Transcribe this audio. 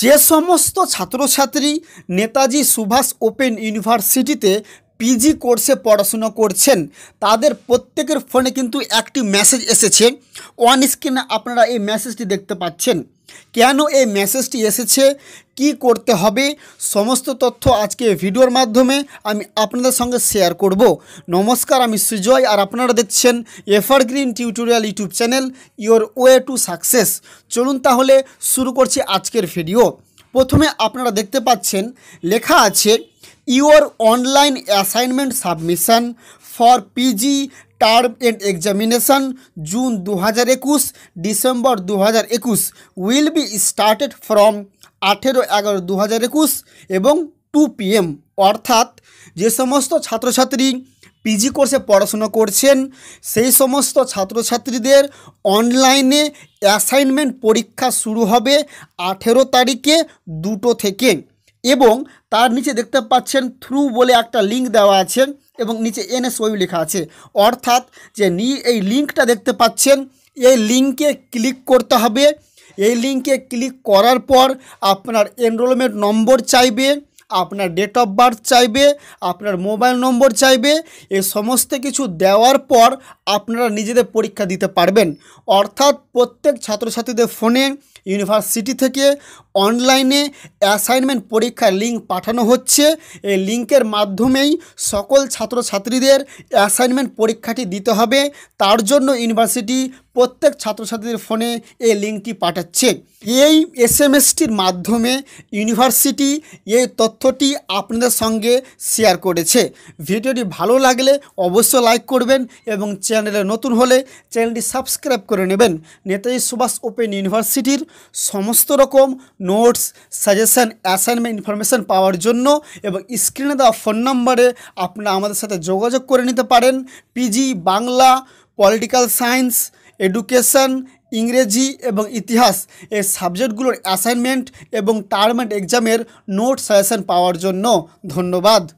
যে সমস্ত ছাত্রছাত্রী নেতাজি সুভাষ ওপেন ইউনিভার্সিটিতে পিজি কোর্সে পড়াশুনো করছেন তাদের প্রত্যেকের ফোনে কিন্তু একটি মেসেজ এসেছে ওয়ান স্ক্রিনে আপনারা এই মেসেজটি দেখতে পাচ্ছেন কেন এই মেসেজটি এসেছে কি করতে হবে সমস্ত তথ্য আজকে ভিডিওর মাধ্যমে আমি আপনাদের সঙ্গে শেয়ার করব নমস্কার আমি সুজয় আর আপনারা দেখছেন green tutorial YouTube channel your way to success চলুন তাহলে শুরু করছি আজকের ভিডিও প্রথমে আপনারা দেখতে পাচ্ছেন লেখা আছে your online assignment submission for PG term end examination June দু হাজার একুশ ডিসেম্বর দু হাজার একুশ উইল বি স্টার্টেড ফ্রম আঠেরো এগারো দু হাজার একুশ এবং টু পিএম অর্থাৎ যে সমস্ত ছাত্রছাত্রী পিজি কোর্সে পড়াশোনা করছেন সেই সমস্ত ছাত্রছাত্রীদের অনলাইনে অ্যাসাইনমেন্ট পরীক্ষা শুরু হবে আঠেরো তারিখে দুটো থেকে এবং তার নিচে দেখতে পাচ্ছেন থ্রু বলে একটা লিঙ্ক দেওয়া আছে এবং নিচে ওয়েব লেখা আছে অর্থাৎ যে নি এই লিঙ্কটা দেখতে পাচ্ছেন এই লিঙ্কে ক্লিক করতে হবে এই লিঙ্কে ক্লিক করার পর আপনার এনরোলমেন্ট নম্বর চাইবে আপনার ডেট অফ বার্থ চাইবে আপনার মোবাইল নম্বর চাইবে এই সমস্ত কিছু দেওয়ার পর আপনারা নিজেদের পরীক্ষা দিতে পারবেন অর্থাৎ প্রত্যেক ছাত্রছাত্রীদের ফোনে ইউনিভার্সিটি থেকে অনলাইনে অ্যাসাইনমেন্ট পরীক্ষার লিঙ্ক পাঠানো হচ্ছে এই লিঙ্কের মাধ্যমেই সকল ছাত্রছাত্রীদের অ্যাসাইনমেন্ট পরীক্ষাটি দিতে হবে তার জন্য ইউনিভার্সিটি প্রত্যেক ছাত্রছাত্রীদের ফোনে এই লিঙ্কটি পাঠাচ্ছে এই এস এম এসটির মাধ্যমে ইউনিভার্সিটি এই তথ্যটি আপনাদের সঙ্গে শেয়ার করেছে ভিডিওটি ভালো লাগলে অবশ্যই লাইক করবেন এবং চ্যানেল চ্যানেলে নতুন হলে চ্যানেলটি সাবস্ক্রাইব করে নেবেন নেতাজি সুভাষ ওপেন ইউনিভার্সিটির সমস্ত রকম নোটস সাজেশান অ্যাসাইনমেন্ট ইনফরমেশান পাওয়ার জন্য এবং স্ক্রিনে দেওয়া ফোন নাম্বারে আপনারা আমাদের সাথে যোগাযোগ করে নিতে পারেন PG Bangla political science education ইংরেজি এবং ইতিহাস এই সাবজেক্টগুলোর অ্যাসাইনমেন্ট এবং টার্মেন্ট এক্সামের নোট সাজেশান পাওয়ার জন্য ধন্যবাদ